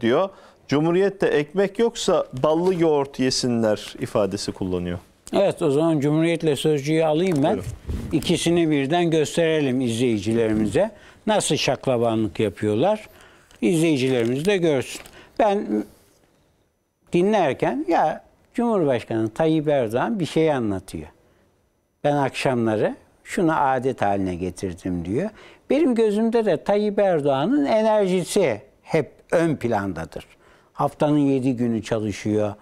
diyor. Cumhuriyette ekmek yoksa ballı yoğurt yesinler ifadesi kullanıyor. Evet o zaman Cumhuriyetle sözcüğü alayım ben. Buyurun. İkisini birden gösterelim izleyicilerimize. Nasıl şaklabanlık yapıyorlar? İzleyicilerimiz de görsün. Ben dinlerken ya Cumhurbaşkanı Tayyip Erdoğan bir şey anlatıyor. Ben akşamları şunu adet haline getirdim diyor. Benim gözümde de Tayyip Erdoğan'ın enerjisi hep ön plandadır. Haftanın yedi günü çalışıyor.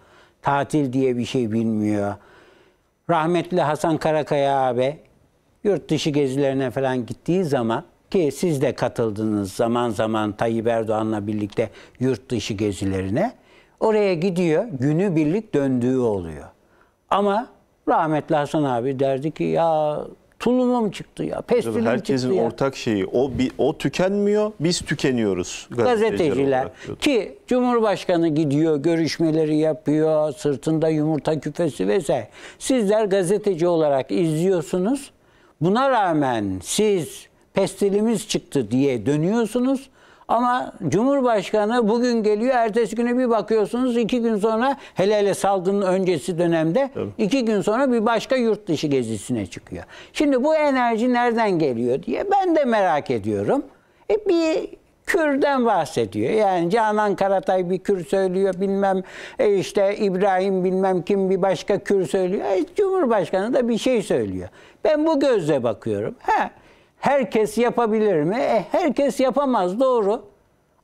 Tatil diye bir şey bilmiyor. Rahmetli Hasan Karakaya abi yurt dışı gezilerine falan gittiği zaman ki siz de katıldınız zaman zaman Tayyip Erdoğan'la birlikte yurt dışı gezilerine. Oraya gidiyor, günü birlik döndüğü oluyor. Ama rahmetli Hasan abi derdi ki ya tulumum çıktı ya, pestilim Herkesin çıktı Herkesin ortak şeyi, o, bir, o tükenmiyor, biz tükeniyoruz. Gazeteciler. Ki Cumhurbaşkanı gidiyor, görüşmeleri yapıyor, sırtında yumurta küfesi vesaire. Sizler gazeteci olarak izliyorsunuz. Buna rağmen siz pestilimiz çıktı diye dönüyorsunuz. Ama Cumhurbaşkanı bugün geliyor, ertesi güne bir bakıyorsunuz iki gün sonra hele hele salgının öncesi dönemde Tabii. iki gün sonra bir başka yurt dışı gezisine çıkıyor. Şimdi bu enerji nereden geliyor diye ben de merak ediyorum. E bir Kürden bahsediyor. Yani Canan Karatay bir Kür söylüyor bilmem e işte İbrahim bilmem kim bir başka Kür söylüyor. E Cumhurbaşkanı da bir şey söylüyor. Ben bu gözle bakıyorum. Ha Herkes yapabilir mi? E, herkes yapamaz doğru.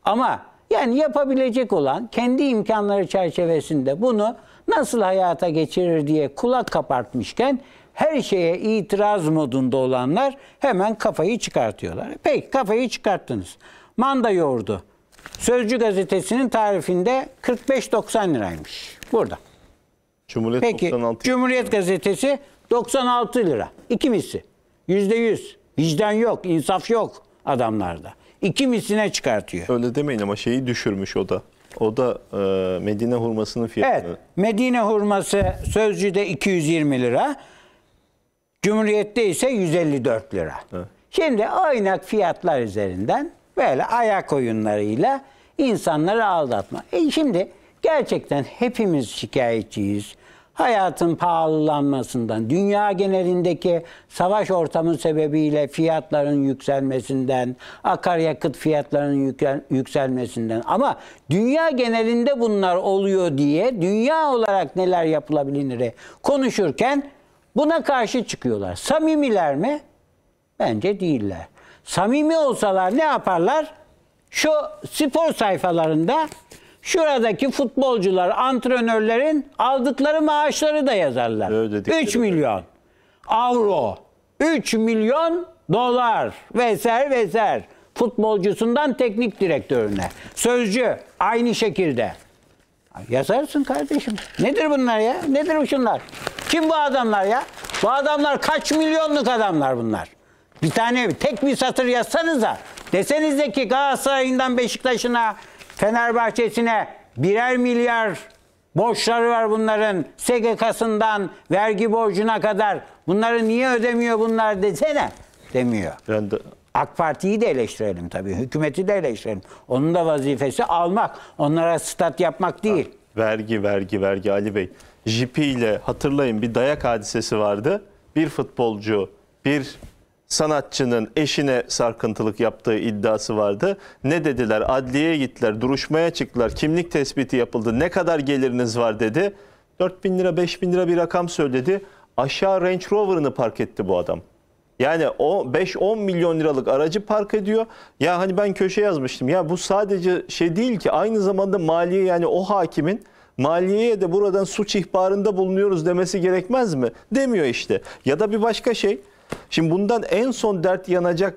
Ama yani yapabilecek olan kendi imkanları çerçevesinde bunu nasıl hayata geçirir diye kulak kapartmışken her şeye itiraz modunda olanlar hemen kafayı çıkartıyorlar. Peki kafayı çıkarttınız. Manda yoğurdu. Sözcü gazetesinin tarifinde 45-90 liraymış. Burada. Cumhuriyet Peki 96 Cumhuriyet gazetesi 96 lira. İki misli. Yüzde yüz. Vicdan yok, insaf yok adamlarda. İki misline çıkartıyor. Öyle demeyin ama şeyi düşürmüş o da. O da e, Medine hurmasının fiyatını. Evet. Medine hurması sözcüde 220 lira. Cumhuriyette ise 154 lira. Evet. Şimdi oynak fiyatlar üzerinden böyle ayak oyunlarıyla insanları aldatma. E şimdi gerçekten hepimiz şikayetçiyiz hayatın pahalılanmasından, dünya genelindeki savaş ortamı sebebiyle fiyatların yükselmesinden, akaryakıt fiyatlarının yükselmesinden ama dünya genelinde bunlar oluyor diye dünya olarak neler yapılabilir konuşurken buna karşı çıkıyorlar. Samimiler mi? Bence değiller. Samimi olsalar ne yaparlar? Şu spor sayfalarında şuradaki futbolcular, antrenörlerin aldıkları maaşları da yazarlar. Öyle 3 milyon öyle. avro, 3 milyon dolar vesaire vesaire. Futbolcusundan teknik direktörüne. Sözcü aynı şekilde. Yazarsın kardeşim. Nedir bunlar ya? Nedir bu şunlar? Kim bu adamlar ya? Bu adamlar kaç milyonluk adamlar bunlar. Bir tane tek bir satır yazsanıza. Deseniz de ki Galatasaray'ından Beşiktaş'ına Fenerbahçe'sine birer milyar borçları var bunların. SGK'sından vergi borcuna kadar. Bunları niye ödemiyor bunlar desene demiyor. Ben de... AK Parti'yi de eleştirelim tabii. Hükümeti de eleştirelim. Onun da vazifesi almak. Onlara stat yapmak değil. Ha, vergi, vergi, vergi Ali Bey. Jipi ile hatırlayın bir dayak hadisesi vardı. Bir futbolcu bir sanatçının eşine sarkıntılık yaptığı iddiası vardı. Ne dediler? Adliyeye gittiler, duruşmaya çıktılar, kimlik tespiti yapıldı, ne kadar geliriniz var dedi. 4 bin lira, 5 bin lira bir rakam söyledi. Aşağı Range Rover'ını park etti bu adam. Yani o 5-10 milyon liralık aracı park ediyor. Ya hani ben köşe yazmıştım. Ya bu sadece şey değil ki aynı zamanda maliye yani o hakimin maliyeye de buradan suç ihbarında bulunuyoruz demesi gerekmez mi? Demiyor işte. Ya da bir başka şey Şimdi bundan en son dert yanacak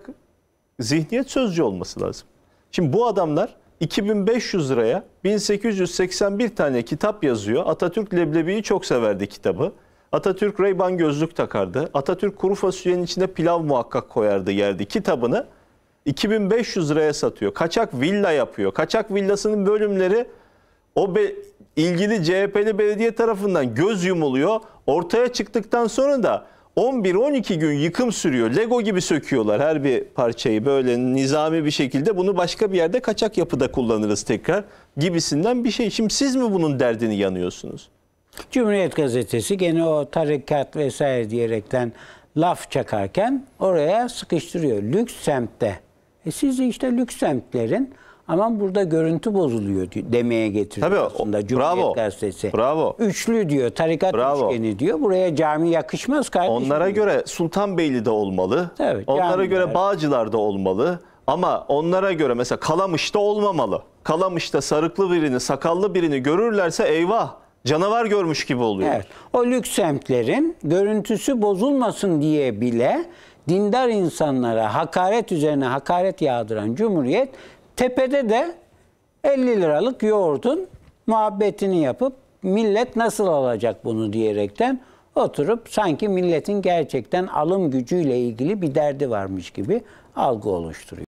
zihniyet sözcü olması lazım. Şimdi bu adamlar 2500 liraya 1881 tane kitap yazıyor. Atatürk Leblebi'yi çok severdi kitabı. Atatürk Reyban gözlük takardı. Atatürk kuru fasulyenin içine pilav muhakkak koyardı yerdi kitabını. 2500 liraya satıyor. Kaçak villa yapıyor. Kaçak villasının bölümleri o be, ilgili CHP'li belediye tarafından göz yumuluyor. Ortaya çıktıktan sonra da 11-12 gün yıkım sürüyor. Lego gibi söküyorlar her bir parçayı böyle nizami bir şekilde. Bunu başka bir yerde kaçak yapıda kullanırız tekrar gibisinden bir şey. Şimdi siz mi bunun derdini yanıyorsunuz? Cumhuriyet Gazetesi gene o tarikat vesaire diyerekten laf çakarken oraya sıkıştırıyor. Lüks semtte. E siz işte lüks semtlerin ama burada görüntü bozuluyor demeye getiriyor Tabii, aslında o, Cumhuriyet bravo, Gazetesi. Bravo. Üçlü diyor, tarikat bravo. üçgeni diyor. Buraya cami yakışmaz kardeşim. Onlara diyor. göre Sultanbeyli de olmalı. Tabii, Onlara camiler. göre Bağcılar da olmalı. Ama onlara göre mesela Kalamış'ta olmamalı. Kalamış'ta sarıklı birini, sakallı birini görürlerse eyvah canavar görmüş gibi oluyor. Evet. O lüks semtlerin görüntüsü bozulmasın diye bile dindar insanlara hakaret üzerine hakaret yağdıran Cumhuriyet Tepede de 50 liralık yoğurdun muhabbetini yapıp millet nasıl alacak bunu diyerekten oturup sanki milletin gerçekten alım gücüyle ilgili bir derdi varmış gibi algı oluşturuyor.